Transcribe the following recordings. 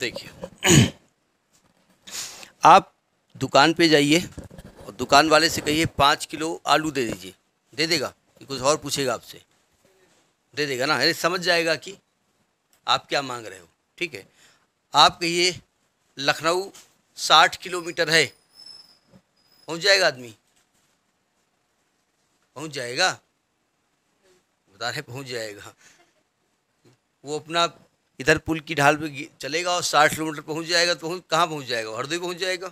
देखिए आप दुकान पे जाइए और दुकान वाले से कहिए पाँच किलो आलू दे दीजिए दे देगा कि कुछ और पूछेगा आपसे दे देगा ना अरे समझ जाएगा कि आप क्या मांग रहे हो ठीक है आप कहिए लखनऊ साठ किलोमीटर है पहुंच जाएगा आदमी पहुंच जाएगा बता रहे पहुंच जाएगा वो अपना इधर पुल की ढाल पे चलेगा और साठ किलोमीटर पहुँच जाएगा तो पहुँच कहाँ पहुँच जाएगा हरदोई पहुँच जाएगा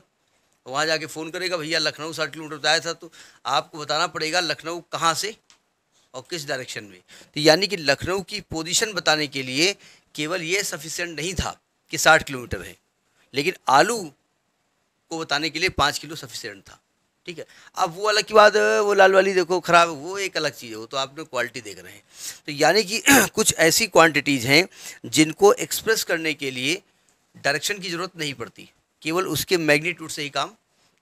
तो वहाँ जाके फ़ोन करेगा भैया लखनऊ साठ किलोमीटर बताया था तो आपको बताना पड़ेगा लखनऊ कहाँ से और किस डायरेक्शन में तो यानी कि लखनऊ की पोजीशन बताने के लिए केवल ये सफिशेंट नहीं था कि साठ किलोमीटर है लेकिन आलू को बताने के लिए पाँच किलो सफिशेंट था ठीक है अब वो अलग की बात वो लाल वाली देखो ख़राब वो एक अलग चीज़ है वो तो आपने क्वालिटी देख रहे हैं तो यानी कि कुछ ऐसी क्वांटिटीज़ हैं जिनको एक्सप्रेस करने के लिए डायरेक्शन की ज़रूरत नहीं पड़ती केवल उसके मैग्नीट्यूड से ही काम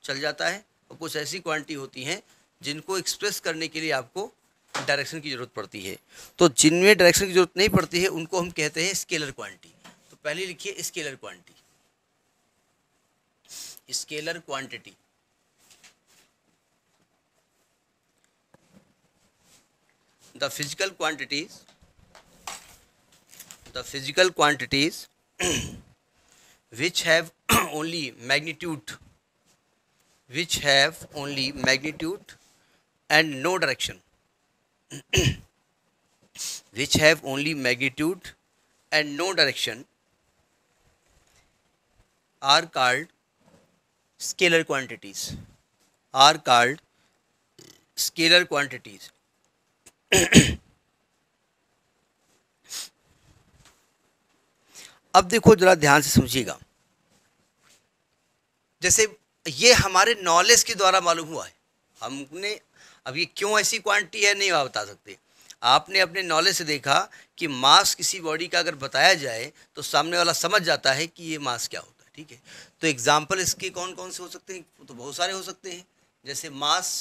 चल जाता है और कुछ ऐसी क्वांटिटी होती हैं जिनको एक्सप्रेस करने के लिए आपको डायरेक्शन की ज़रूरत पड़ती है तो जिनमें डायरेक्शन की ज़रूरत नहीं पड़ती है उनको हम कहते हैं स्केलर क्वांटिटी तो पहले लिखिए scalar quantity scalar quantity the physical quantities the physical quantities which have only magnitude which have only magnitude and no direction which have only magnitude and no direction are called scalar quantities are called scalar quantities अब देखो जरा ध्यान से समझिएगा जैसे ये हमारे knowledge के द्वारा मालूम हुआ है हमने अब ये क्यों ऐसी क्वांटिटी है नहीं आप बता सकते आपने अपने नॉलेज से देखा कि मास किसी बॉडी का अगर बताया जाए तो सामने वाला समझ जाता है कि ये मास क्या होता है ठीक है तो एग्जाम्पल इसके कौन कौन से हो सकते हैं तो बहुत सारे हो सकते हैं जैसे मास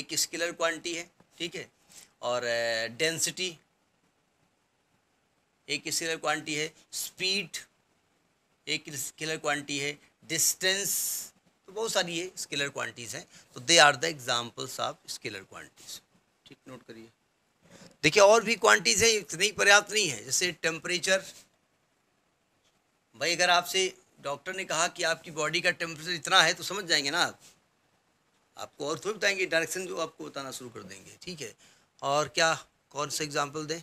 एक स्केलर क्वांटिटी है ठीक है और डेंसिटी एक स्केलर क्वांटिटी है स्पीड एक स्केलर क्वांटिटी है डिस्टेंस तो बहुत सारी ये स्केलर क्वांटिटीज़ हैं तो they are the examples of scalar quantities ठीक नोट करिए देखिए और भी क्वांटिटीज़ हैं इतनी पर्याप्त नहीं है जैसे टेम्परेचर भाई अगर आपसे डॉक्टर ने कहा कि आपकी बॉडी का टेम्परेचर इतना है तो समझ जाएंगे ना आपको और थोड़ी बताएंगे डायरेक्शन जो आपको बताना शुरू कर देंगे ठीक है और क्या कौन सा एग्ज़ाम्पल दें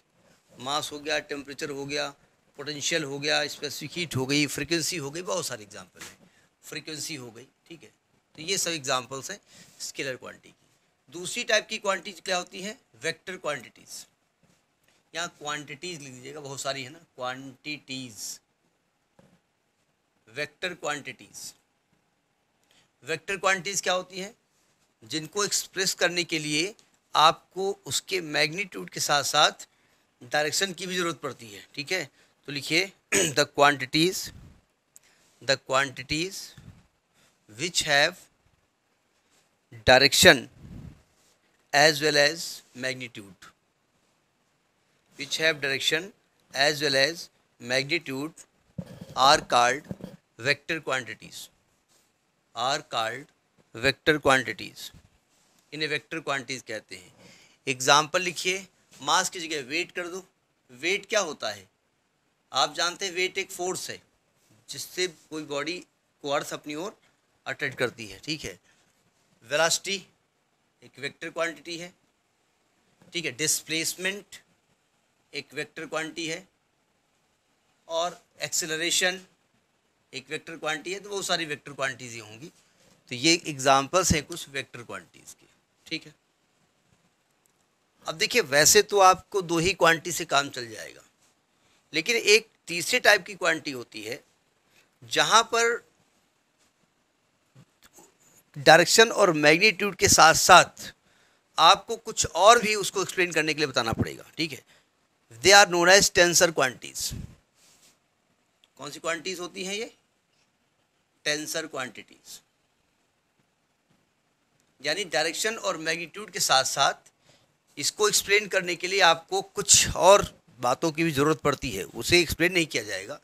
मास हो गया टेम्परेचर हो गया पोटेंशियल हो गया स्पेसिफिक हीट हो गई फ्रीक्वेंसी हो गई बहुत सारे एग्जाम्पल हैं फ्रीक्वेंसी हो गई ठीक है तो ये सब एग्जाम्पल्स हैं स्केलर क्वांटिटी की दूसरी टाइप की क्वान्टी क्या होती है वेक्टर क्वांटिटीज़ यहाँ क्वांटिटीज़ लिख दीजिएगा बहुत सारी है ना quantities vector quantities vector quantities क्या होती है जिनको एक्सप्रेस करने के लिए आपको उसके मैग्नीट्यूड के साथ साथ डायरेक्शन की भी ज़रूरत पड़ती है ठीक है तो लिखिए the quantities the quantities which have direction as well as magnitude which have direction as well as magnitude are called vector quantities are called vector quantities इन्हें वेक्टर क्वांटिटीज़ कहते हैं एग्ज़ाम्पल लिखिए मास की जगह वेट कर दो वेट क्या होता है आप जानते हैं वेट एक फोर्स है जिससे कोई बॉडी को अर्थ अपनी ओर अट्रैक्ट करती है ठीक है वेलासिटी एक वेक्टर क्वांटिटी है ठीक है डिस्प्लेसमेंट एक वेक्टर क्वांटिटी है और एक्सेलरेशन एक वेक्टर क्वांटिटी है तो वो सारी वेक्टर क्वांटिटीज़ होंगी तो ये एग्जांपल्स हैं कुछ वेक्टर क्वांटिटीज़ के ठीक है अब देखिए वैसे तो आपको दो ही क्वांटिटी से काम चल जाएगा लेकिन एक तीसरे टाइप की क्वांटिटी होती है जहाँ पर डायरेक्शन और मैग्नीट्यूड के साथ साथ आपको कुछ और भी उसको एक्सप्लेन करने के लिए बताना पड़ेगा ठीक है they are known as tensor quantities कौन सी क्वांटिटीज होती हैं ये टेंसर क्वांटिटीज़ यानी डायरेक्शन और मैग्नीट्यूड के साथ साथ इसको एक्सप्लेन करने के लिए आपको कुछ और बातों की भी ज़रूरत पड़ती है उसे एक्सप्लेन नहीं किया जाएगा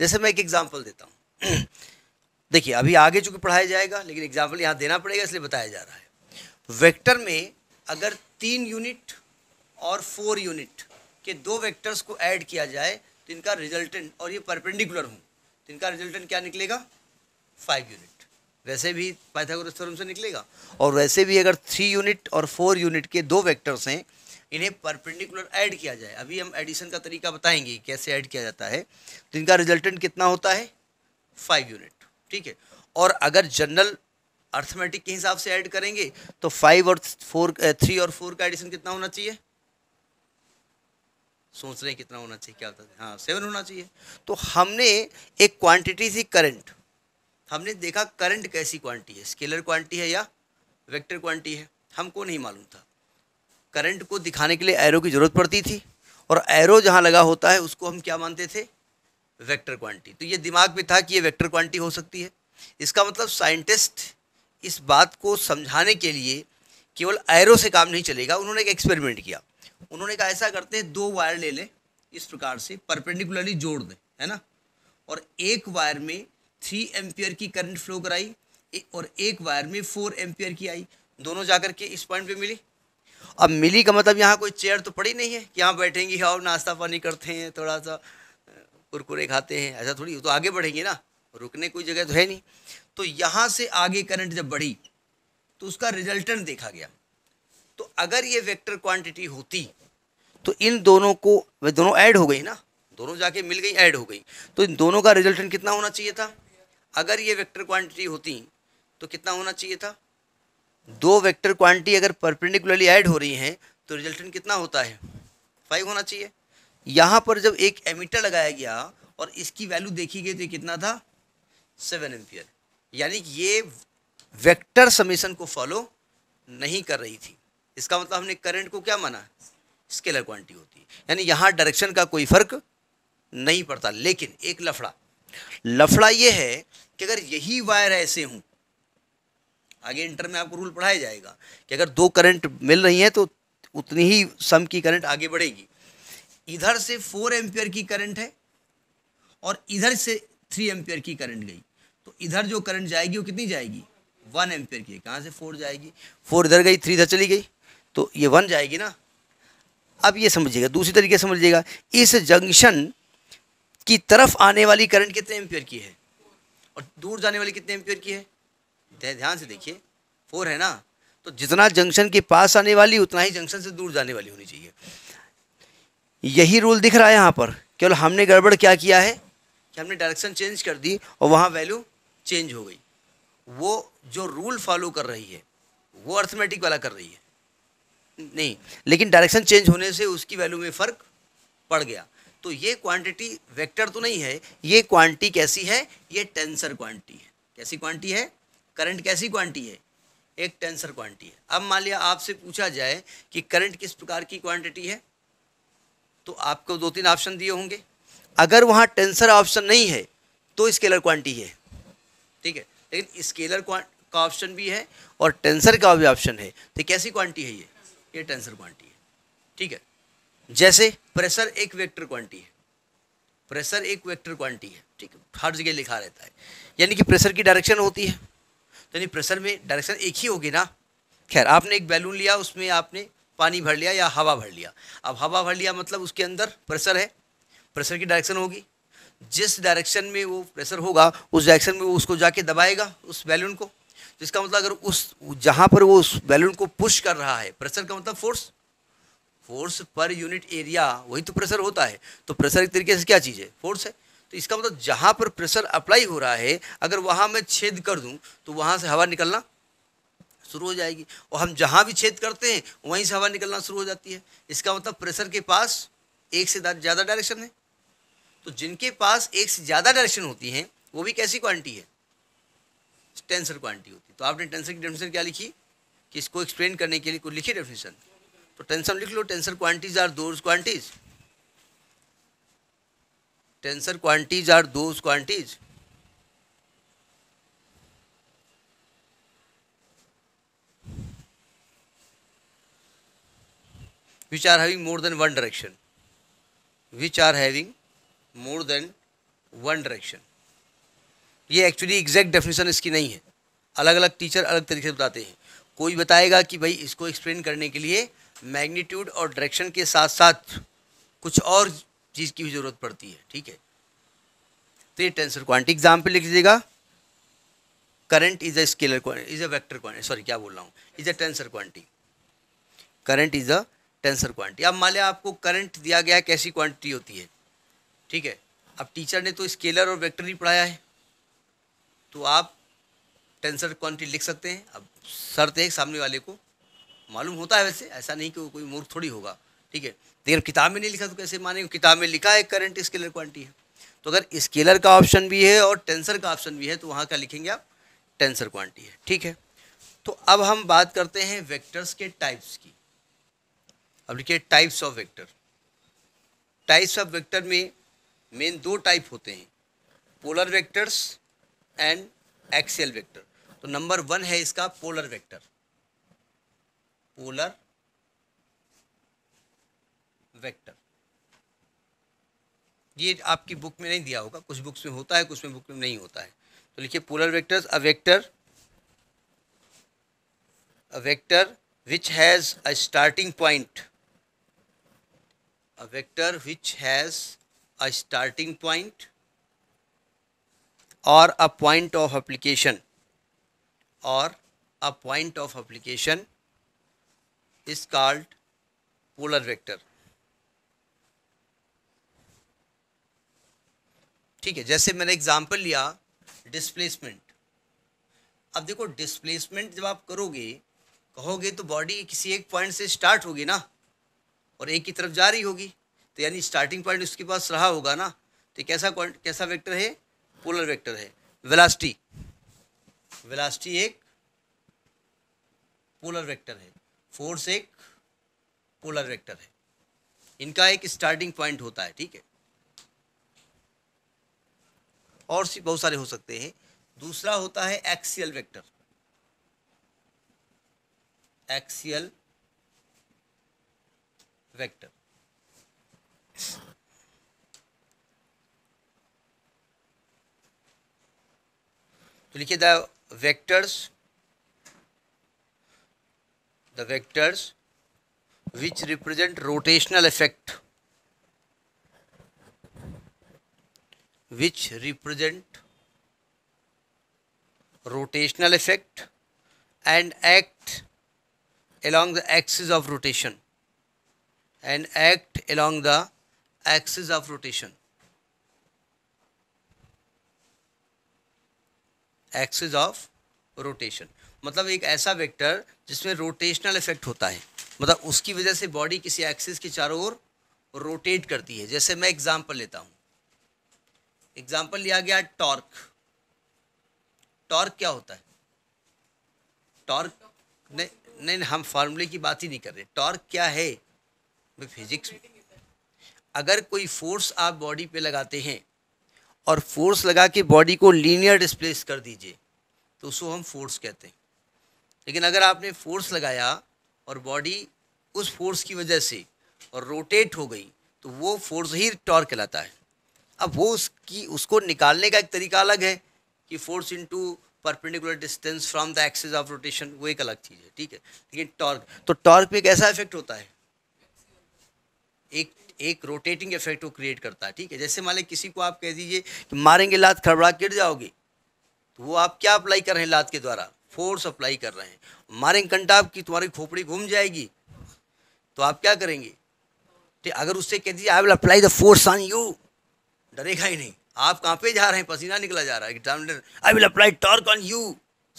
जैसे मैं एक एग्ज़ाम्पल देता हूँ देखिए अभी आगे चूँकि पढ़ाया जाएगा लेकिन एग्ज़ाम्पल यहाँ देना पड़ेगा इसलिए बताया जा रहा है वेक्टर में अगर तीन यूनिट और फोर यूनिट के दो वेक्टर्स को ऐड किया जाए तो इनका रिजल्टेंट और ये परपेंडिकुलर हूँ तो इनका रिजल्टेंट क्या निकलेगा फाइव यूनिट वैसे भी पाइथागोरस थ्योरम से निकलेगा और वैसे भी अगर थ्री यूनिट और फोर यूनिट के दो वेक्टर्स हैं इन्हें परपेंडिकुलर ऐड किया जाए अभी हम एडिशन का तरीका बताएंगे कैसे ऐड किया जाता है तो इनका रिजल्टेंट कितना होता है फाइव यूनिट ठीक है और अगर जनरल अर्थमेटिक के हिसाब से ऐड करेंगे तो फाइव और फोर थ्री और फोर का एडिशन कितना होना चाहिए सोच रहे हैं कितना होना चाहिए क्या होता है हाँ सेवन होना चाहिए तो हमने एक क्वांटिटी थी करंट हमने देखा करंट कैसी क्वांटिटी है स्केलर क्वांटिटी है या वेक्टर क्वांटिटी है हमको नहीं मालूम था करंट को दिखाने के लिए एरो की ज़रूरत पड़ती थी और एरो जहाँ लगा होता है उसको हम क्या मानते थे वेक्टर क्वांटिटी तो ये दिमाग में था कि ये वेक्टर क्वांटिटी हो सकती है इसका मतलब साइंटिस्ट इस बात को समझाने के लिए केवल एरो से काम नहीं चलेगा उन्होंने एक एक्सपेरिमेंट किया उन्होंने कहा ऐसा करते हैं दो वायर ले लें इस प्रकार से परपेंडिकुलरली जोड़ दें है ना और एक वायर में थ्री एम्पियर की करंट फ्लो कराई और एक वायर में फोर एम्पियर की आई दोनों जाकर के इस पॉइंट पे मिली अब मिली का मतलब यहाँ कोई चेयर तो पड़ी नहीं है कि यहाँ बैठेंगे और नाश्ता पानी करते हैं थोड़ा सा कुरकुरे खाते हैं ऐसा थोड़ी तो आगे बढ़ेंगे ना रुकने कोई जगह तो है नहीं तो यहाँ से आगे करंट जब बढ़ी तो उसका रिजल्टेंट देखा गया तो अगर ये वेक्टर क्वांटिटी होती तो इन दोनों को दोनों ऐड हो गई ना दोनों जाके मिल गई ऐड हो गई तो इन दोनों का रिजल्टेंट कितना होना चाहिए था अगर ये वेक्टर क्वांटिटी होती तो कितना होना चाहिए था दो वेक्टर क्वांटिटी अगर परपेंडिकुलरली ऐड हो रही हैं तो रिजल्टेंट कितना होता है फाइव होना चाहिए यहाँ पर जब एक एमिटर लगाया गया और इसकी वैल्यू देखी गई तो कितना था सेवन एम्पियर यानी कि ये वेक्टर समीशन को फॉलो नहीं कर रही थी इसका मतलब हमने करंट को क्या माना स्केलर क्वांटिटी होती है यानी यहाँ डायरेक्शन का कोई फर्क नहीं पड़ता लेकिन एक लफड़ा लफड़ा ये है कि अगर यही वायर ऐसे हों आगे इंटर में आपको रूल पढ़ाया जाएगा कि अगर दो करंट मिल रही हैं तो उतनी ही सम की करंट आगे बढ़ेगी इधर से फोर एम्पियर की करंट है और इधर से थ्री एम्पियर की करंट गई तो इधर जो करंट जाएगी वो कितनी जाएगी वन एम्पियर की कहाँ से फोर जाएगी फोर इधर गई थ्री इधर चली गई तो ये वन जाएगी ना अब ये समझिएगा दूसरी तरीके से समझिएगा इस जंक्शन की तरफ आने वाली करंट कितने एम्पियर की है और दूर जाने वाली कितने एम्पियर की है ध्यान से देखिए फोर है ना तो जितना जंक्शन के पास आने वाली उतना ही जंक्शन से दूर जाने वाली होनी चाहिए यही रूल दिख रहा है यहाँ पर केवल हमने गड़बड़ क्या किया है कि हमने डायरेक्शन चेंज कर दी और वहाँ वैल्यू चेंज हो गई वो जो रूल फॉलो कर रही है वो अर्थमेटिक वाला कर रही है नहीं लेकिन डायरेक्शन चेंज होने से उसकी वैल्यू में फ़र्क पड़ गया तो ये क्वांटिटी वेक्टर तो नहीं है ये क्वांटिटी कैसी है ये टेंसर क्वांटिटी है कैसी क्वांटिटी है करंट कैसी क्वांटिटी है एक टेंसर क्वांटिटी है अब मान लिया आपसे पूछा जाए कि करंट किस प्रकार की क्वांटिटी है तो आपको दो तीन ऑप्शन दिए होंगे अगर वहाँ टेंसर ऑप्शन नहीं है तो स्केलर क्वांटिटी है ठीक है लेकिन स्केलर का ऑप्शन भी है और टेंसर का भी ऑप्शन है तो कैसी क्वांटिटी है ये ये टेंसर क्वांटिटी है ठीक है जैसे प्रेशर एक वेक्टर क्वांटिटी है प्रेशर एक वेक्टर क्वांटिटी है ठीक है हर जगह लिखा रहता है यानी कि प्रेशर की डायरेक्शन होती है तो यानी प्रेशर में डायरेक्शन एक ही होगी ना खैर आपने एक बैलून लिया उसमें आपने पानी भर लिया या हवा भर लिया अब हवा भर लिया मतलब उसके अंदर प्रेशर है प्रेशर की डायरेक्शन होगी जिस डायरेक्शन में वो प्रेशर होगा उस डायरेक्शन में वो उसको जाके दबाएगा उस बैलून को जिसका मतलब अगर उस जहाँ पर वो उस बैलून को पुश कर रहा है प्रेशर का मतलब force force per unit area वही तो प्रेशर होता है तो प्रेशर एक तरीके से क्या चीज़ है फोर्स है तो इसका मतलब जहाँ पर प्रेशर अप्लाई हो रहा है अगर वहाँ मैं छेद कर दूँ तो वहाँ से हवा निकलना शुरू हो जाएगी और हम जहाँ भी छेद करते हैं वहीं से हवा निकलना शुरू हो जाती है इसका मतलब प्रेशर के पास एक से ज़्यादा डायरेक्शन है तो जिनके पास एक से ज़्यादा डायरेक्शन होती हैं वो भी कैसी क्वांटिटी है टेंसर क्वांटिटी होती है तो आपने टेंसर की डेफिनेशन क्या लिखी कि इसको एक्सप्लेन करने के लिए कोई लिखी डेफिनेशन तो टेंसर लिख लो tensor quantities are those quantities tensor quantities are those quantities which are having more than one direction which are having more than one direction ये एक्चुअली एग्जैक्ट डेफिनेशन इसकी नहीं है अलग अलग टीचर अलग तरीके से बताते हैं कोई बताएगा कि भाई इसको एक्सप्लेन करने के लिए मैग्नीट्यूड और डायरेक्शन के साथ साथ कुछ और चीज़ की भी ज़रूरत पड़ती है ठीक है तो ये टेंसर क्वांटिटी एग्जाम लिख दीजिएगा current is a scalar is a vector quantity sorry क्या बोल रहा हूँ is a tensor quantity current is a tensor quantity अब मान लिया आपको करंट दिया गया है कैसी क्वांटिटी होती है ठीक है अब टीचर ने तो स्केलर और वेक्टर ही पढ़ाया है तो आप टेंसर क्वांटिटी लिख सकते हैं अब शर्त है सामने वाले को मालूम होता है वैसे ऐसा नहीं कि वो कोई मूर्ख थोड़ी होगा ठीक है लेकिन किताब में नहीं लिखा तो कैसे मानेंगे किताब में लिखा है करंट स्केलर क्वांटिटी है तो अगर स्केलर का ऑप्शन भी है और टेंसर का ऑप्शन भी है तो वहाँ क्या लिखेंगे आप टेंसर क्वांटिटी है ठीक है तो अब हम बात करते हैं वेक्टर्स के टाइप्स की अब लिखिए types of vector types of vector में मेन दो टाइप होते हैं polar vectors and axial vector तो नंबर वन है इसका पोलर वेक्टर पोलर वेक्टर ये आपकी बुक में नहीं दिया होगा कुछ बुक्स में होता है कुछ में बुक में नहीं होता है तो लिखिए polar vectors a vector a vector which has a starting point a vector which has a starting point और अ पॉइंट ऑफ एप्लीकेशन और a point of application is called polar vector ठीक है जैसे मैंने एग्जांपल लिया displacement अब देखो displacement जब आप करोगे कहोगे तो बॉडी किसी एक पॉइंट से स्टार्ट होगी ना और एक की तरफ जा रही होगी तो यानी स्टार्टिंग पॉइंट उसके पास रहा होगा ना तो कैसा पॉइंट कैसा वेक्टर है पोलर वेक्टर है वेलास्टी वेलास्टी एक पोलर वेक्टर है फोर्स एक पोलर वेक्टर है इनका एक स्टार्टिंग पॉइंट होता है ठीक है और सी बहुत सारे हो सकते हैं दूसरा होता है एक्सियल वेक्टर एक्सियल वेक्टर तो लिखिए the vectors the vectors which represent rotational effect which represent rotational effect and act along the axis of rotation and act along the axis of rotation axis of rotation मतलब एक ऐसा vector जिसमें rotational effect होता है मतलब उसकी वजह से बॉडी किसी एक्सिस के चारों ओर रोटेट करती है जैसे मैं एग्जांपल लेता हूँ एग्जांपल लिया गया टॉर्क टॉर्क क्या होता है टॉर्क नहीं नहीं हम फार्मूले की बात ही नहीं कर रहे टॉर्क क्या है मैं फिजिक्स अगर कोई फोर्स आप बॉडी पे लगाते हैं और फोर्स लगा के बॉडी को लीनियर डिस्प्लेस कर दीजिए तो उसको हम फोर्स कहते हैं लेकिन अगर आपने फोर्स लगाया और बॉडी उस फोर्स की वजह से और रोटेट हो गई तो वो फोर्स ही टॉर्क कहलाता है अब वो उसकी उसको निकालने का एक तरीका अलग है कि force into perpendicular distance from the axis of rotation वो एक अलग चीज़ है ठीक है लेकिन टॉर्क तो टॉर्क में एक ऐसा इफेक्ट होता है एक एक रोटेटिंग इफेक्ट वो क्रिएट करता है ठीक है जैसे मान लें किसी को आप कह दीजिए कि मारेंगे लात खड़बड़ा गिर जाओगे तो वो आप क्या अप्लाई कर रहे हैं लात के द्वारा फोर्स अप्लाई कर रहे हैं मारेंगे कंटा की तुम्हारी खोपड़ी घूम जाएगी तो आप क्या करेंगे अगर उससे कह दीजिए I will apply the force on you डरेगा ही नहीं आप कहाँ पे जा रहे हैं पसीना निकला जा रहा है I will apply torque on you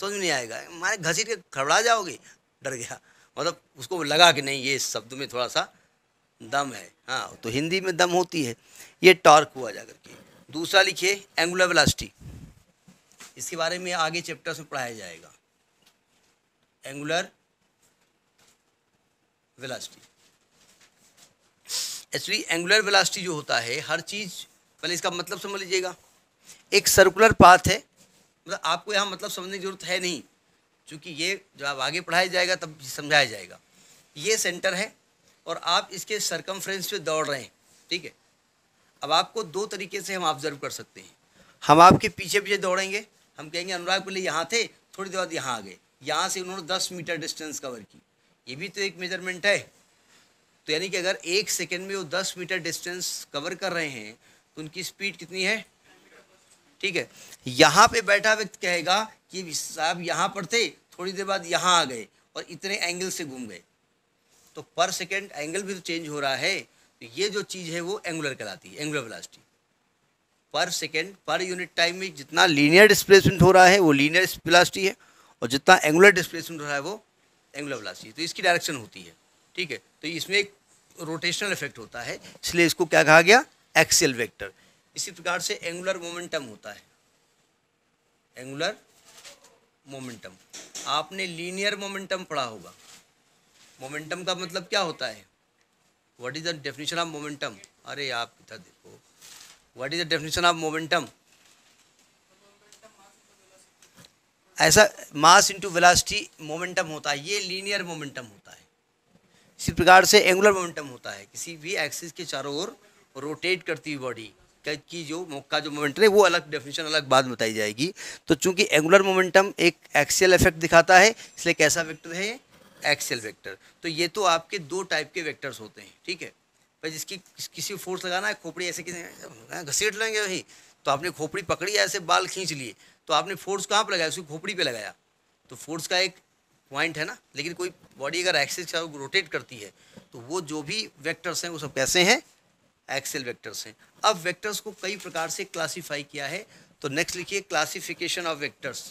समझ नहीं आएगा मारे घसीट के खड़ा जाओगे डर गया मतलब उसको लगा कि नहीं ये शब्द में थोड़ा सा दम है हाँ तो हिंदी में दम होती है ये टॉर्क हुआ जा करके दूसरा लिखिए एंगुलर वेलासिटी इसके बारे में आगे चैप्टर्स में पढ़ाया जाएगा angular velocity actually angular velocity जो होता है हर चीज़ पहले इसका मतलब समझ लीजिएगा एक सर्कुलर पाथ है मतलब आपको यहाँ मतलब समझने की ज़रूरत है नहीं क्योंकि ये जब आप आगे पढ़ाया जाएगा तब समझाया जाएगा ये सेंटर है और आप इसके सरकमफ्रेंस पे दौड़ रहे हैं ठीक है अब आपको दो तरीके से हम ऑब्जर्व कर सकते हैं हम आपके पीछे पीछे दौड़ेंगे हम कहेंगे अनुराग पहले यहाँ थे थोड़ी देर बाद यहाँ आ गए यहाँ से उन्होंने दस मीटर डिस्टेंस कवर की ये भी तो एक मेजरमेंट है तो यानी कि अगर एक सेकेंड में वो दस मीटर डिस्टेंस कवर कर रहे हैं तो उनकी स्पीड कितनी है ठीक है यहाँ पे बैठा व्यक्ति कहेगा कि साहब यहाँ पर थे थोड़ी देर बाद यहाँ आ गए और इतने एंगल से घूम गए तो पर सेकेंड एंगल भी तो चेंज हो रहा है तो ये जो चीज़ है वो एंगुलर कहलाती है angular velocity per second per unit time में जितना लीनियर डिस्प्लेसमेंट हो रहा है वो लीनियर वेलासिटी है और जितना एंगुलर डिस्प्लेसमेंट रहा है वो एंगुलर वेलोसिटी तो इसकी डायरेक्शन होती है ठीक है तो इसमें एक रोटेशनल इफेक्ट होता है इसलिए इसको क्या कहा गया एक्सेल वेक्टर इसी प्रकार से एंगुलर मोमेंटम होता है एंगुलर मोमेंटम आपने लीनियर मोमेंटम पढ़ा होगा मोमेंटम का मतलब क्या होता है what is the definition of momentum अरे आप इधर देखो what is the definition of momentum ऐसा मास इंटू वेलासिटी मोमेंटम होता है ये लीनियर मोमेंटम होता है इसी प्रकार से एंगुलर मोमेंटम होता है किसी भी एक्सिस के चारों ओर रोटेट करती हुई बॉडी की जो का जो मोमेंटम है वो अलग डेफिनेशन अलग बात बताई जाएगी तो चूंकि एंगुलर मोमेंटम एक एक्सियल इफेक्ट दिखाता है इसलिए कैसा वेक्टर है एक्सियल वेक्टर तो ये तो आपके दो टाइप के वेक्टर्स होते हैं ठीक है पर जिसकी किसी फोर्स लगाना है खोपड़ी ऐसे किसी घसीट लेंगे वही तो आपने खोपड़ी पकड़ी ऐसे बाल खींच लिए तो आपने फोर्स कहाँ पर लगाया उसकी खोपड़ी पे लगाया तो फोर्स का एक पॉइंट है ना लेकिन कोई बॉडी अगर एक्सिस रोटेट करती है तो वो जो भी वैक्टर्स हैं वो सब कैसे हैं एक्सेल वैक्टर्स हैं अब वैक्टर्स को कई प्रकार से क्लासीफाई किया है तो नेक्स्ट लिखिए क्लासिफिकेशन ऑफ वेक्टर्स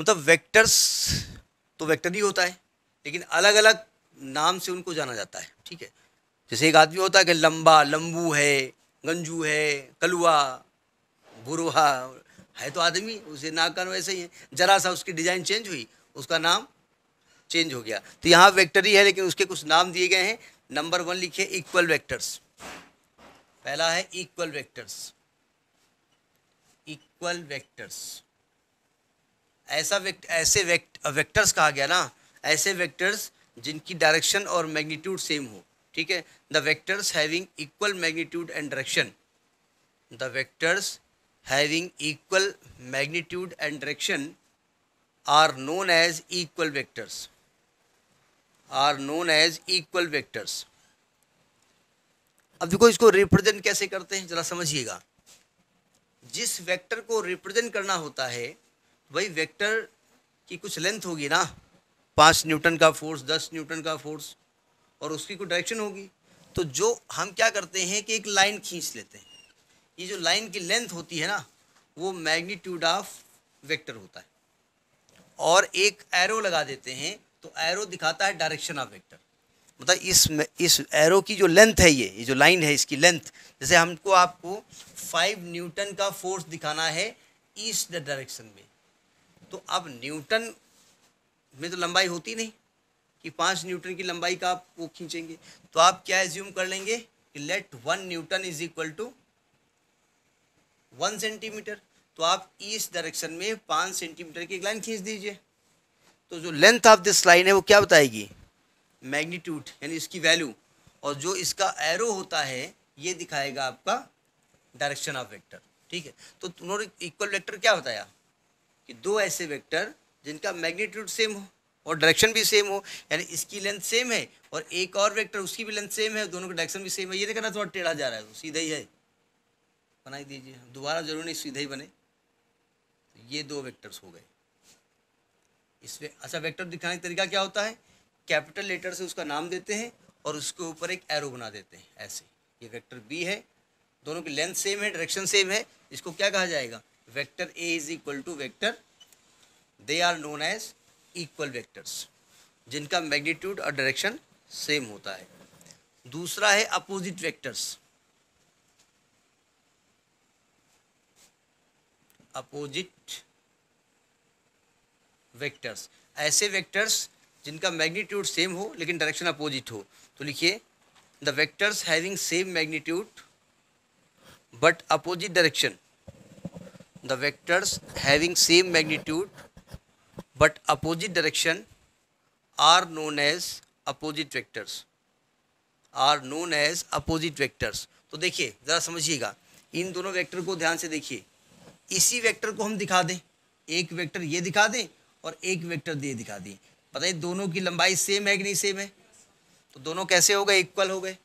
मतलब वेक्टर्स तो वेक्टर ही होता है लेकिन अलग अलग नाम से उनको जाना जाता है ठीक है जैसे एक आदमी होता है कि लंबा लंबू है गंजू है कलुआ बुरुहा है तो आदमी उसे नाक कान वैसे ही है जरा सा उसकी डिज़ाइन चेंज हुई उसका नाम चेंज हो गया तो यहाँ वेक्टरी है लेकिन उसके कुछ नाम दिए गए हैं नंबर वन लिखे इक्वल वेक्टर्स पहला है इक्वल वेक्टर्स इक्वल वेक्टर्स ऐसा वेक्ट ऐसे वेक्ट वेक्टर्स कहा गया ना ऐसे वेक्टर्स जिनकी डायरेक्शन और मैग्नीट्यूड सेम हो ठीक है the vectors having equal magnitude and direction the vectors having equal magnitude and direction are known as equal vectors are known as equal vectors अब देखो इसको रिप्रेजेंट कैसे करते हैं जरा समझिएगा जिस वेक्टर को रिप्रेजेंट करना होता है वही वेक्टर की कुछ लेंथ होगी ना पाँच न्यूटन का फोर्स दस न्यूटन का फोर्स और उसकी कोई डायरेक्शन होगी तो जो हम क्या करते हैं कि एक लाइन खींच लेते हैं ये जो लाइन की लेंथ होती है ना वो मैग्नीट्यूड ऑफ वेक्टर होता है और एक एरो लगा देते हैं तो एरो दिखाता है डायरेक्शन ऑफ वेक्टर मतलब इस इस एरो की जो लेंथ है ये ये जो लाइन है इसकी लेंथ जैसे हमको आपको फाइव न्यूटन का फोर्स दिखाना है ईस्ट डायरेक्शन में तो अब न्यूटन में तो लंबाई होती नहीं कि पाँच न्यूटन की लंबाई का आप वो खींचेंगे तो आप क्या एज्यूम कर लेंगे कि let one newton is equal to one centimetre तो आप इस डायरेक्शन में पाँच सेंटीमीटर की एक लाइन खींच दीजिए तो जो लेंथ ऑफ दिस लाइन है वो क्या बताएगी मैग्नीट्यूड यानी इसकी वैल्यू और जो इसका एरो होता है ये दिखाएगा आपका डायरेक्शन ऑफ वेक्टर ठीक है तो उन्होंने इक्वल वेक्टर क्या बताया कि दो ऐसे वेक्टर जिनका मैग्नीट्यूड सेम हो और डायरेक्शन भी सेम हो यानी इसकी लेंथ सेम है और एक और वेक्टर उसकी भी लेंथ सेम है दोनों का डायरेक्शन भी सेम है ये देखना थोड़ा टेढ़ा जा रहा है तो सीधा ही है बना ही दीजिए दोबारा जरूरी नहीं सीधे ही बने तो ये दो वेक्टर्स हो गए इसमें अच्छा वेक्टर दिखाने का तरीका क्या होता है कैपिटल लेटर से उसका नाम देते हैं और उसके ऊपर एक एरो बना देते हैं ऐसे ये वेक्टर बी है दोनों की लेंथ सेम है डायरेक्शन सेम है इसको क्या कहा जाएगा vector A is equal to vector they are known as equal vectors जिनका मैग्नीट्यूड और डायरेक्शन सेम होता है दूसरा है अपोजिट वेक्टर्स अपोजिट वेक्टर्स ऐसे वेक्टर्स जिनका मैग्नीट्यूड सेम हो लेकिन डायरेक्शन अपोजिट हो तो लिखिए the vectors having same magnitude but opposite direction the vectors having same magnitude but opposite direction are known as opposite vectors are known as opposite vectors तो देखिए ज़रा समझिएगा इन दोनों वेक्टर को ध्यान से देखिए इसी वेक्टर को हम दिखा दें एक वेक्टर ये दिखा दें और एक वेक्टर ये दिखा दें पता है दोनों की लंबाई सेम है कि नहीं सेम है तो दोनों कैसे हो गए इक्वल हो गए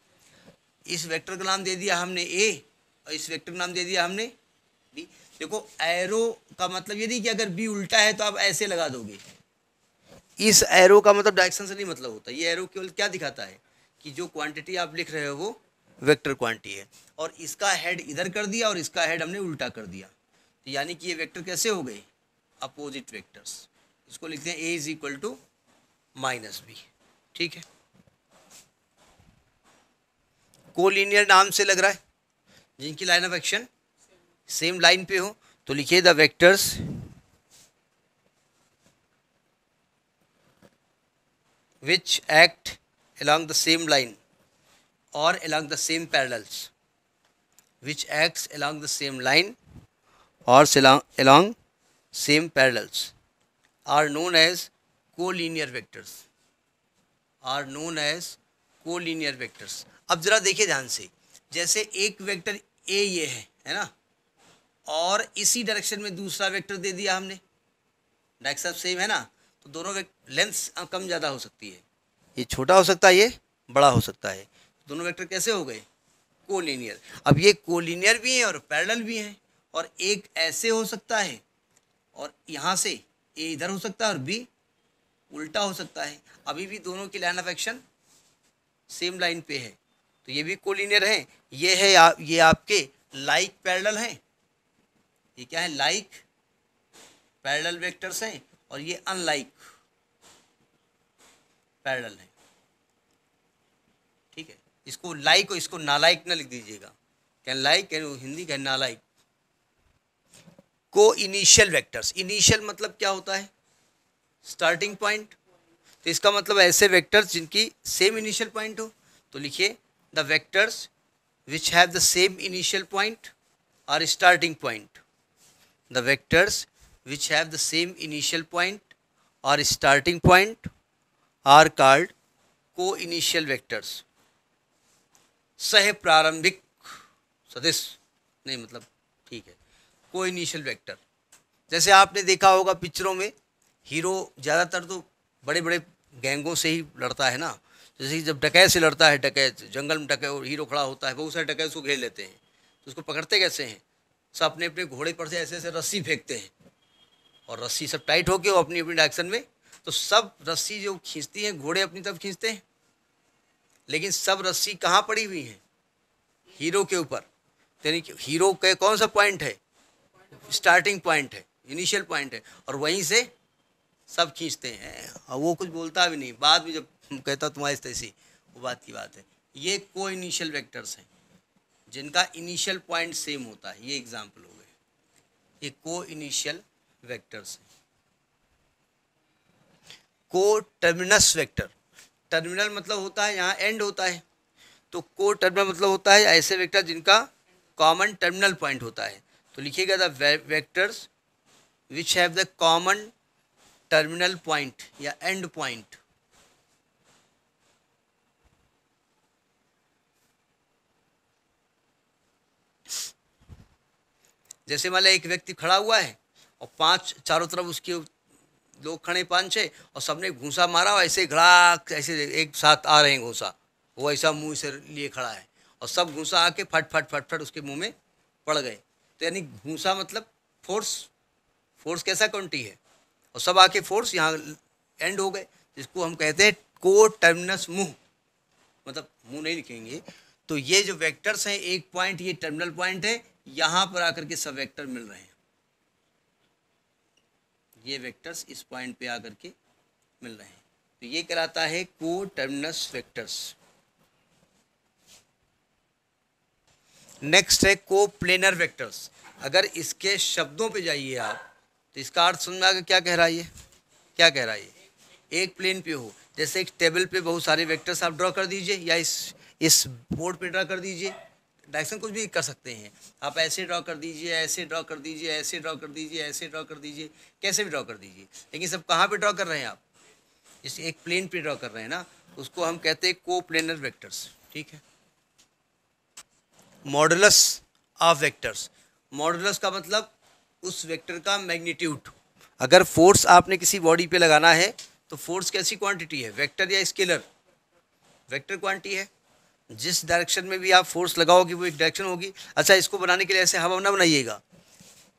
इस वेक्टर का नाम दे दिया हमने ए और इस वेक्टर का नाम दे दिया हमने बी देखो एरो का मतलब ये नहीं कि अगर बी उल्टा है तो आप ऐसे लगा दोगे इस एरो का मतलब डायरेक्शन से नहीं मतलब होता ये एरो केवल क्या दिखाता है कि जो क्वांटिटी आप लिख रहे हो वो वेक्टर क्वांटिटी है और इसका हेड इधर कर दिया और इसका हेड हमने उल्टा कर दिया तो यानी कि ये वेक्टर कैसे हो गए अपोजिट वेक्टर्स इसको लिखते हैं A is equal to minus B ठीक है कोलिनियर नाम से लग रहा है जिनकी line of action same line पे हो तो लिखिए the vectors which act along the same line और along the same parallels which act along the same line or along same parallels are known as collinear vectors are known as collinear vectors अब ज़रा देखिए ध्यान से जैसे एक vector A ये है है ना और इसी डायरेक्शन में दूसरा वेक्टर दे दिया हमने डायरेक्शन सेम है ना तो दोनों लेंथ कम ज़्यादा हो सकती है ये छोटा हो सकता है ये बड़ा हो सकता है दोनों वेक्टर कैसे हो गए कोलिनियर अब ये कोलिनियर भी हैं और पैरेलल भी हैं और एक ऐसे हो सकता है और यहाँ से ए इधर हो सकता है और बी उल्टा हो सकता है अभी भी दोनों की line of action same line पे है तो ये भी कोलिनियर है ये है आप ये आपके लाइक पैरल हैं ये क्या है लाइक पैरल वेक्टर्स हैं और ये अनलाइक पैरल है ठीक है इसको लाइक और इसको नालाइक ना लिख दीजिएगा कैन लाइक कैन हिंदी कैन नालाइक को इनिशियल वेक्टर्स इनिशियल मतलब क्या होता है स्टार्टिंग पॉइंट तो इसका मतलब ऐसे वेक्टर्स जिनकी सेम इनिशियल पॉइंट हो तो लिखिए the vectors which have the same initial point or starting point the vectors which have the same initial point or starting point are called co initial vectors सह प्रारंभिक सदस्य नहीं मतलब ठीक है को इनिशियल वैक्टर जैसे आपने देखा होगा पिक्चरों में हीरो ज़्यादातर तो बड़े बड़े गैंगों से ही लड़ता है ना जैसे जब डकैत से लड़ता है डकैत जंगल में डकैत और हीरो खड़ा होता है बहुत सारे डकैत उसको घेर लेते हैं तो उसको पकड़ते कैसे हैं सब अपने अपने घोड़े पर से ऐसे ऐसे रस्सी फेंकते हैं और रस्सी सब टाइट होके वो अपनी अपनी डायरेक्शन में तो सब रस्सी जो खींचती है घोड़े अपनी तरफ खींचते हैं लेकिन सब रस्सी कहाँ पड़ी हुई हैं हीरो के ऊपर यानी कि हीरो के कौन सा पॉइंट है स्टार्टिंग पॉइंट है इनिशियल पॉइंट है और वहीं से सब खींचते हैं और हाँ, वो कुछ बोलता भी नहीं बाद में जब कहता तुम्हारी तैसी वो बात की बात है ये को इनिशियल वैक्टर्स हैं जिनका इनिशियल पॉइंट सेम होता है ये एग्जाम्पल हो गए ये को इनिशियल वैक्टर्स हैं को टर्मिनस वैक्टर टर्मिनल मतलब होता है यहाँ एंड होता है तो को टर्मिनल मतलब होता है ऐसे वेक्टर जिनका कॉमन टर्मिनल पॉइंट होता है तो लिखिएगा the vectors which have the common terminal point या एंड पॉइंट जैसे मान एक व्यक्ति खड़ा हुआ है और पांच चारों तरफ उसके लोग खड़े पांच छह और सबने घूसा मारा और ऐसे घड़ाक ऐसे एक साथ आ रहे हैं घूसा वो ऐसा मुंह से लिए खड़ा है और सब घूसा आके फट फट फट फट उसके मुंह में पड़ गए तो यानी घूसा मतलब फोर्स फोर्स कैसा क्वान्टी है और सब आके फोर्स यहाँ एंड हो गए जिसको हम कहते हैं को टर्मिनस मुंह मतलब मुंह नहीं लिखेंगे तो ये जो वेक्टर्स हैं एक पॉइंट ये टर्मिनल पॉइंट है यहाँ पर आकर के सब वेक्टर मिल रहे हैं ये वेक्टर्स इस पॉइंट पे आकर के मिल रहे हैं तो ये कहलाता है को टर्मिनस वेक्टर्स नेक्स्ट है को प्लेनर वैक्टर्स अगर इसके शब्दों पे जाइए आप तो इसका अर्थ सुन में आगे क्या कह रहा है ये क्या कह रहा है ये एक प्लेन पे हो जैसे एक टेबल पे बहुत सारे वेक्टर्स आप ड्रॉ कर दीजिए या इस इस बोर्ड पे ड्रा कर दीजिए डायरेक्शन कुछ भी कर सकते हैं आप ऐसे ड्रॉ कर दीजिए ऐसे ड्रॉ कर दीजिए ऐसे ड्रॉ कर दीजिए ऐसे ड्रॉ कर दीजिए कैसे भी ड्रॉ कर दीजिए लेकिन सब कहाँ पर ड्रॉ कर रहे हैं आप इस एक प्लेन पर ड्रॉ कर रहे हैं ना उसको हम कहते हैं को प्लेनर वैक्टर्स ठीक है मॉडलस ऑफ वेक्टर्स मॉडलस का मतलब उस वेक्टर का मैग्नीट्यूड अगर फोर्स आपने किसी बॉडी पे लगाना है तो फोर्स कैसी क्वांटिटी है वेक्टर या स्केलर वेक्टर क्वांटिटी है जिस डायरेक्शन में भी आप फोर्स लगाओगे वो एक डायरेक्शन होगी अच्छा इसको बनाने के लिए ऐसे हवा ना बनाइएगा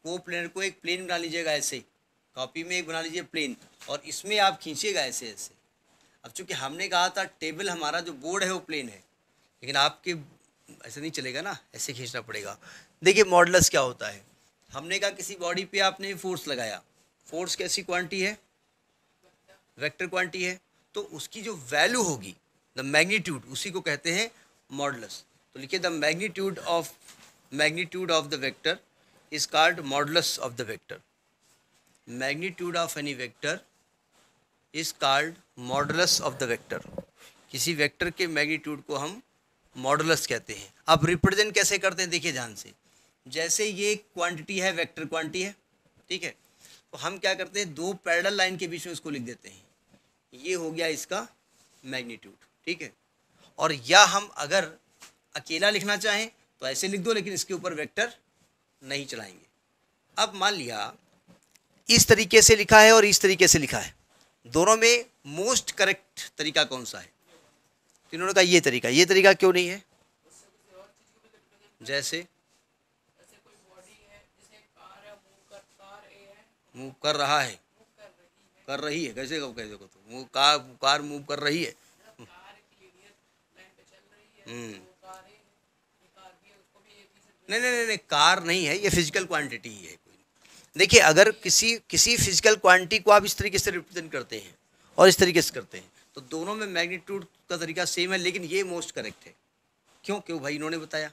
वो प्लेनर को एक प्लेन बना लीजिएगा ऐसे कॉपी में एक बना लीजिए प्लेन और इसमें आप खींचिएगा ऐसे ऐसे अब चूंकि हमने कहा था टेबल हमारा जो बोर्ड है वो प्लेन है लेकिन आपके ऐसे नहीं चलेगा ना ऐसे खींचना पड़ेगा देखिए मॉडलस क्या होता है हमने कहा किसी बॉडी पे आपने फोर्स लगाया फोर्स कैसी क्वांटिटी है वेक्टर क्वांटिटी है तो उसकी जो वैल्यू होगी द मैग्नीट्यूड उसी को कहते हैं मॉडलस तो लिखिए the magnitude of magnitude of the vector is called modulus of the vector magnitude of any vector is called modulus of the vector किसी वेक्टर के मैग्नीट्यूड को हम मॉडुलस कहते हैं अब रिप्रेजेंट कैसे करते हैं देखिए ध्यान से जैसे ये क्वांटिटी है वेक्टर क्वांटिटी है ठीक है तो हम क्या करते हैं दो पैरल लाइन के बीच में इसको लिख देते हैं ये हो गया इसका मैग्नीट्यूड ठीक है और या हम अगर अकेला लिखना चाहें तो ऐसे लिख दो लेकिन इसके ऊपर वेक्टर नहीं चलाएंगे अब मान लिया इस तरीके से लिखा है और इस तरीके से लिखा है दोनों में मोस्ट करेक्ट तरीका कौन सा है इन्होंने कहा ये तरीका ये तरीका क्यों नहीं है जैसे मूव कर रहा है कर रही है कैसे कब कैसे तो मूव कार कार मूव कर रही है हम्म। नहीं नहीं नहीं कार नहीं है ये फिजिकल क्वांटिटी ही है देखिए अगर किसी किसी फिजिकल क्वांटिटी को आप इस तरीके से रिप्रेजेंट करते हैं और इस तरीके से करते हैं तो दोनों में मैग्नीट्यूड का तरीका सेम है लेकिन ये मोस्ट करेक्ट है क्यों क्यों भाई इन्होंने बताया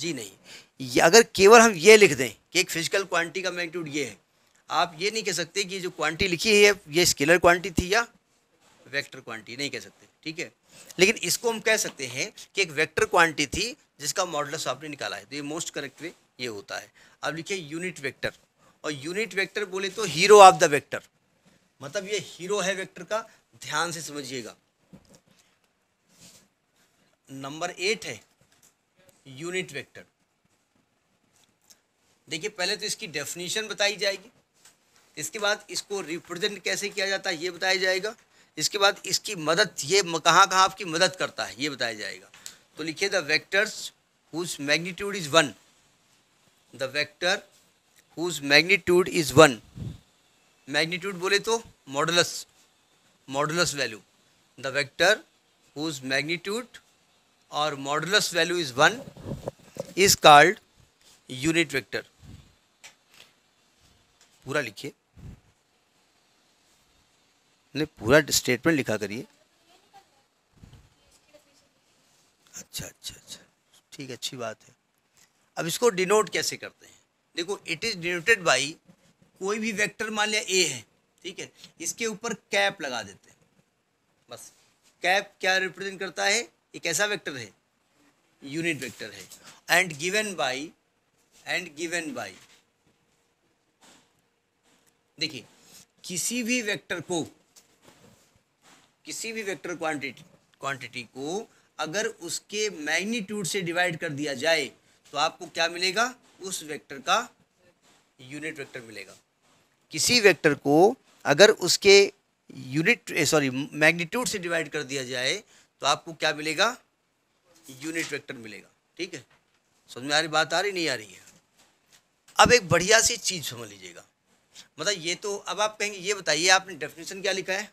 जी नहीं ये अगर केवल हम ये लिख दें कि एक फिजिकल क्वांटिटी का मैग्नीट्यूड ये है आप ये नहीं कह सकते कि जो क्वांटिटी लिखी है ये स्केलर क्वांटिटी थी या वेक्टर क्वांटिटी नहीं कह सकते ठीक है लेकिन इसको हम कह सकते हैं कि एक वेक्टर क्वांटिटी थी जिसका मॉडलस आपने निकाला है तो ये मोस्ट करेक्ट वे ये होता है अब लिखिए यूनिट वेक्टर और यूनिट वेक्टर बोले तो हीरो ऑफ द वेक्टर मतलब ये हीरो है वेक्टर का ध्यान से समझिएगा नंबर एट है यूनिट वेक्टर देखिए पहले तो इसकी डेफिनेशन बताई जाएगी इसके बाद इसको रिप्रेजेंट कैसे किया जाता है ये बताया जाएगा इसके बाद इसकी मदद ये कहाँ कहाँ आपकी मदद करता है ये बताया जाएगा तो लिखिए the vectors whose magnitude is one the vector whose magnitude is one magnitude बोले तो modulus modulus value the vector whose magnitude or modulus value is 1 is called unit vector पूरा लिखिए नहीं पूरा स्टेटमेंट लिखा करिए अच्छा अच्छा अच्छा ठीक अच्छी बात है अब इसको डिनोट कैसे करते हैं देखो इट इज़ डिनोटेड बाई कोई भी वेक्टर मान लिया ए है ठीक है इसके ऊपर कैप लगा देते हैं बस कैप क्या रिप्रेजेंट करता है एक ऐसा वेक्टर है यूनिट वेक्टर है and given by and given by देखिए किसी भी वेक्टर को किसी भी वेक्टर क्वांटिटी क्वांटिटी को अगर उसके मैग्नीट्यूड से डिवाइड कर दिया जाए तो आपको क्या मिलेगा उस वेक्टर का यूनिट वेक्टर मिलेगा किसी वेक्टर को अगर उसके यूनिट सॉरी मैग्नीट्यूड से डिवाइड कर दिया जाए तो आपको क्या मिलेगा यूनिट वेक्टर मिलेगा ठीक है समझ में आ रही बात आ रही नहीं आ रही है अब एक बढ़िया सी चीज़ समझ लीजिएगा मतलब ये तो अब आप कहेंगे ये बताइए आपने डेफिनेशन क्या लिखा है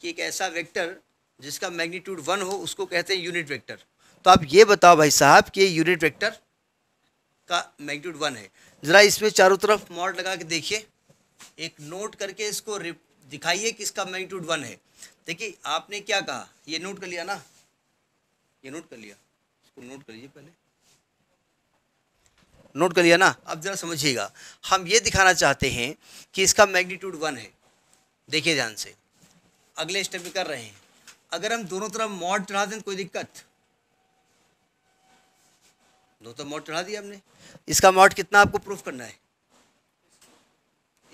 कि एक ऐसा वेक्टर जिसका मैग्नीट्यूड वन हो उसको कहते हैं यूनिट वेक्टर तो आप ये बताओ भाई साहब कि यूनिट वेक्टर का मैग्नीट्यूड वन है ज़रा इसमें चारों तरफ मॉड लगा के देखिए एक नोट करके इसको दिखाइए कि इसका मैग्नीट्यूड वन है देखिए आपने क्या कहा ये नोट कर लिया ना ये नोट कर लिया इसको नोट कर लीजिए पहले नोट कर लिया ना अब ज़रा समझिएगा हम ये दिखाना चाहते हैं कि इसका मैग्नीट्यूड वन है देखिए ध्यान से अगले स्टेप में कर रहे हैं अगर हम दोनों तरफ मॉड चढ़ा दें कोई दिक्कत दोनों तरफ मॉड चढ़ा दिया हमने इसका मॉड कितना आपको प्रूफ करना है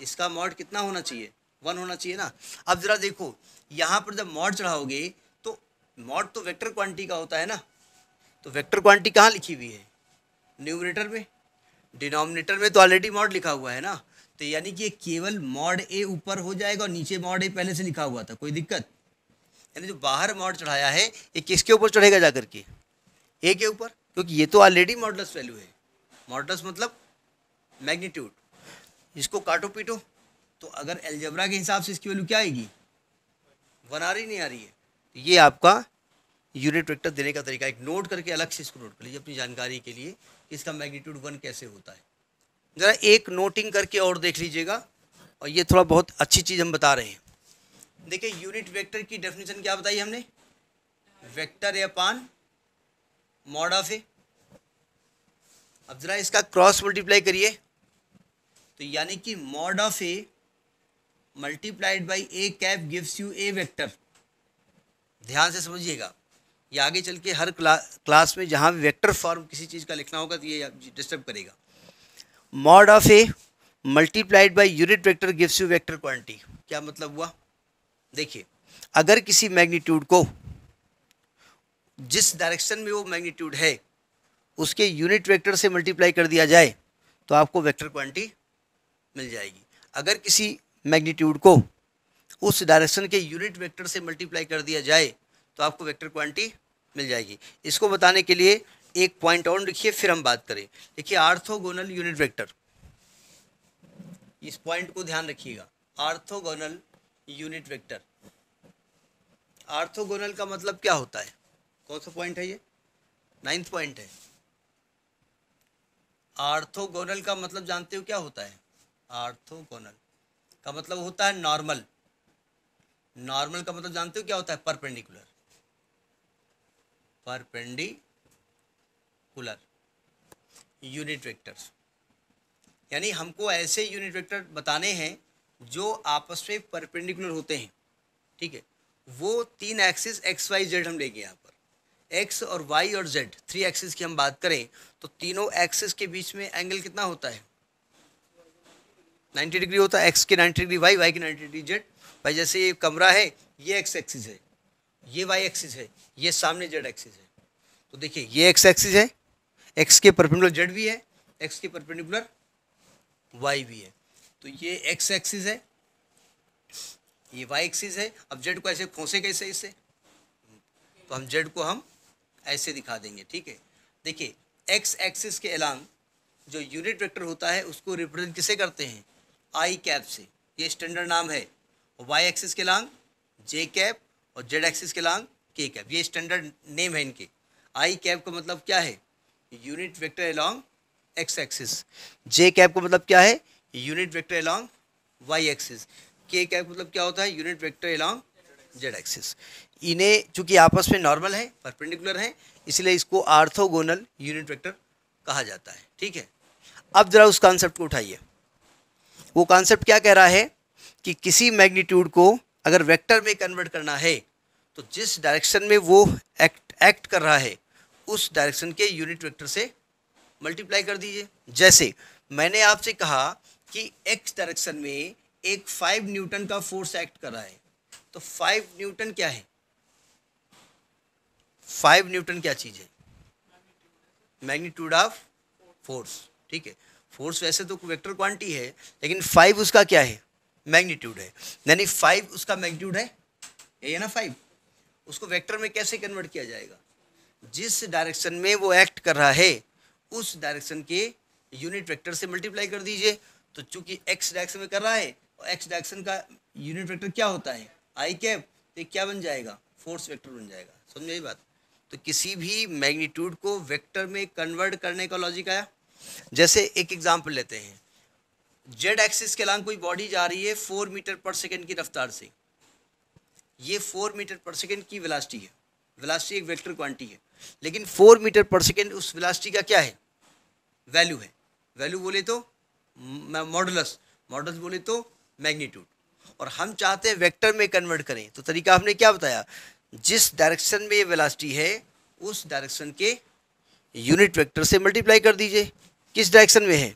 इसका मॉड कितना होना चाहिए वन होना चाहिए ना अब ज़रा देखो यहाँ पर जब मॉड चढ़ाओगे तो मॉड तो वेक्टर क्वांटिटी का होता है ना तो वेक्टर क्वांटिटी कहाँ लिखी हुई है न्यूमरेटर में डिनोमिनेटर में तो ऑलरेडी मॉड लिखा हुआ है ना तो यानी कि केवल मॉड ए ऊपर हो जाएगा और नीचे मॉड ए पहले से लिखा हुआ था कोई दिक्कत यानी जो बाहर मॉड चढ़ाया है ये किसके ऊपर चढ़ेगा जा करके ए के ऊपर क्योंकि ये तो ऑलरेडी मॉडलस वैल्यू है मॉडलस मतलब मैग्नीट्यूड इसको काटो पीटो तो अगर एलजबरा के हिसाब से इसकी वैल्यू क्या आएगी वन आ रही नहीं आ रही है तो ये आपका यूनिट वेक्टर देने का तरीका एक नोट करके अलग से इसको नोट कर लीजिए अपनी जानकारी के लिए कि इसका मैग्नीट्यूड वन कैसे होता है ज़रा एक नोटिंग करके और देख लीजिएगा और ये थोड़ा बहुत अच्छी चीज़ हम बता रहे हैं देखिए यूनिट वेक्टर की डेफिनेशन क्या बताई हमने वेक्टर या पान मॉड ऑफ ए अब ज़रा इसका क्रॉस मल्टीप्लाई करिए तो यानी कि mod of A multiplied by A cap gives you a vector ध्यान से समझिएगा ये आगे चल के हर क्ला, क्लास में जहाँ भी वैक्टर फॉर्म किसी चीज़ का लिखना होगा तो ये डिस्टर्ब करेगा mod of A multiplied by unit vector gives you vector quantity क्या मतलब हुआ देखिए अगर किसी मैग्नीट्यूड को जिस डायरेक्शन में वो मैग्नीट्यूड है उसके यूनिट वेक्टर से मल्टीप्लाई कर दिया जाए तो आपको वेक्टर क्वांटिटी मिल जाएगी अगर किसी मैग्नीट्यूड को उस डायरेक्शन के यूनिट वेक्टर से मल्टीप्लाई कर दिया जाए तो आपको वेक्टर क्वांटिटी मिल जाएगी इसको बताने के लिए एक पॉइंट और लिखिए फिर हम बात करें देखिए आर्थोगोनल यूनिट वेक्टर इस पॉइंट को ध्यान रखिएगा आर्थोगोनल यूनिट वेक्टर आर्थोगोनल का मतलब क्या होता है कौन सा पॉइंट है ये नाइन्थ पॉइंट है आर्थोगोनल का मतलब जानते हो क्या होता है ऑर्थोगोनल का मतलब होता है नॉर्मल नॉर्मल का मतलब जानते हो क्या होता है परपेंडिकुलर परपेंडिकुलर यूनिट वेक्टर्स यानी हमको ऐसे यूनिट वेक्टर बताने हैं जो आपस में परपेंडिकुलर होते हैं ठीक है वो तीन एक्सिस एक्स वाई जेड हम लेंगे यहाँ पर एक्स और वाई और जेड थ्री एक्सिस की हम बात करें तो तीनों एक्सिस के बीच में एंगल कितना होता है 90 डिग्री होता है एक्स के 90 डिग्री वाई वाई के 90 डिग्री जेड भाई जैसे ये कमरा है ये एक्स एक्सिस है ये वाई एक्सिस है ये सामने जेड एक्सिस है तो देखिए ये एक्स एक्सिस है एक्स के परपेंडिकुलर जेड भी है एक्स के परपेंडिकुलर वाई भी है तो ये एक्स एक्सिस है ये वाई एक्सिस है अब जेड को ऐसे फोसे कैसे इससे तो हम जेड को हम ऐसे दिखा देंगे ठीक है देखिए एक्स एक्सिस के एलान जो यूनिट वेक्टर होता है उसको रिप्रेजेंट किसे करते हैं आई कैप से ये स्टैंडर्ड नाम है और वाई एक्सिस के लांग जे कैप और जेड एक्सिस के लांग के कैप ये स्टैंडर्ड नेम है इनके आई कैप का मतलब क्या है unit vector along X axis J cap का मतलब क्या है unit vector along Y axis K cap मतलब क्या होता है unit vector along Z axis इन्हें चूंकि आपस में नॉर्मल है परपेंडिकुलर है इसलिए इसको आर्थोगोनल यूनिट वेक्टर कहा जाता है ठीक है अब ज़रा उस कॉन्सेप्ट को उठाइए वो कॉन्सेप्ट क्या कह रहा है कि किसी मैग्नीट्यूड को अगर वेक्टर में कन्वर्ट करना है तो जिस डायरेक्शन में वो एक्ट एक्ट कर रहा है उस डायरेक्शन के यूनिट वेक्टर से मल्टीप्लाई कर दीजिए जैसे मैंने आपसे कहा कि एक्स डायरेक्शन में एक फाइव न्यूटन का फोर्स एक्ट कर रहा है तो फाइव न्यूटन क्या है फाइव न्यूटन क्या चीज़ है मैग्नीट्यूड ऑफ फोर्स ठीक है फोर्स वैसे तो वेक्टर क्वांटिटी है लेकिन फाइव उसका क्या है मैग्नीट्यूड है यानी फाइव उसका मैग्नीट्यूड है ये है ना फाइव उसको वेक्टर में कैसे कन्वर्ट किया जाएगा जिस डायरेक्शन में वो एक्ट कर रहा है उस डायरेक्शन के यूनिट वेक्टर से मल्टीप्लाई कर दीजिए तो चूंकि एक्स डायरेक्शन में कर रहा है और एक्स डायरेक्शन का यूनिट वेक्टर क्या होता है आई कैप तो क्या बन जाएगा फोर्स वेक्टर बन जाएगा समझ आई बात तो किसी भी मैग्नीट्यूड को वेक्टर में कन्वर्ट करने का लॉजिक आया जैसे एक एग्जाम्पल लेते हैं जेड एक्सिस के लांग कोई बॉडी जा रही है फोर मीटर पर सेकेंड की रफ्तार से ये फोर मीटर पर सेकेंड की वेलासिटी है वेलासिटी एक वेक्टर क्वांटिटी है लेकिन फोर मीटर पर सेकेंड उस वेलासिटी का क्या है वैल्यू है वैल्यू बोले तो मॉडलस मॉडल बोले तो मैग्नीट्यूड और हम चाहते हैं वेक्टर में कन्वर्ट करें तो तरीका हमने क्या बताया जिस डायरेक्शन में ये वेलासिटी है उस डायरेक्शन के यूनिट वेक्टर से मल्टीप्लाई कर दीजिए किस डायरेक्शन में है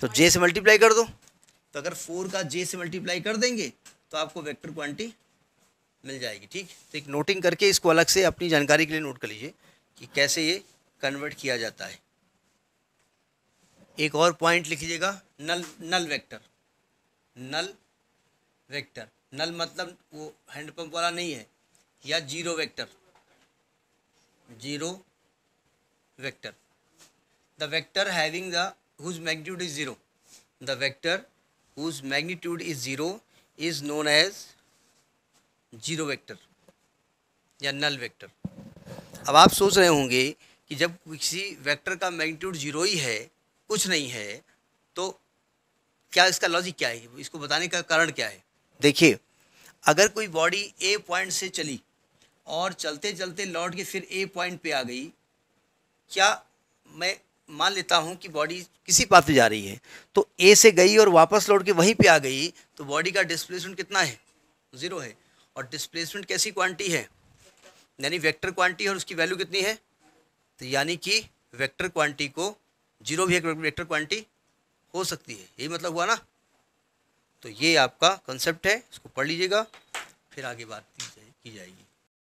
तो जे से मल्टीप्लाई कर दो तो अगर फोर का जे से मल्टीप्लाई कर देंगे तो आपको वेक्टर क्वांटिटी मिल जाएगी ठीक तो एक नोटिंग करके इसको अलग से अपनी जानकारी के लिए नोट कर लीजिए कि कैसे ये कन्वर्ट किया जाता है एक और पॉइंट लिखिएगा नल null vector null vector null मतलब वो हैंडपम्प वाला नहीं है या zero vector zero vector the vector having the whose magnitude is zero the vector whose magnitude is zero is known as zero vector या नल वैक्टर अब आप सोच रहे होंगे कि जब किसी वैक्टर का मैग्नीट्यूड जीरो ही है कुछ नहीं है तो क्या इसका लॉजिक क्या है इसको बताने का कारण क्या है देखिए अगर कोई बॉडी ए पॉइंट से चली और चलते चलते लौट के फिर ए पॉइंट पे आ गई क्या मैं मान लेता हूँ कि बॉडी किसी पाथ पे जा रही है तो ए से गई और वापस लौट के वहीं पे आ गई तो बॉडी का डिस्प्लेसमेंट कितना है ज़ीरो है और डिस्प्लेसमेंट कैसी क्वांटिटी है यानी वेक्टर क्वांटिटी और उसकी वैल्यू कितनी है तो यानी कि वेक्टर क्वांटिटी को जीरो भी एक वेक्टर क्वांटिटी हो सकती है यही मतलब हुआ ना तो ये आपका कंसेप्ट है इसको पढ़ लीजिएगा फिर आगे बात की जाएगी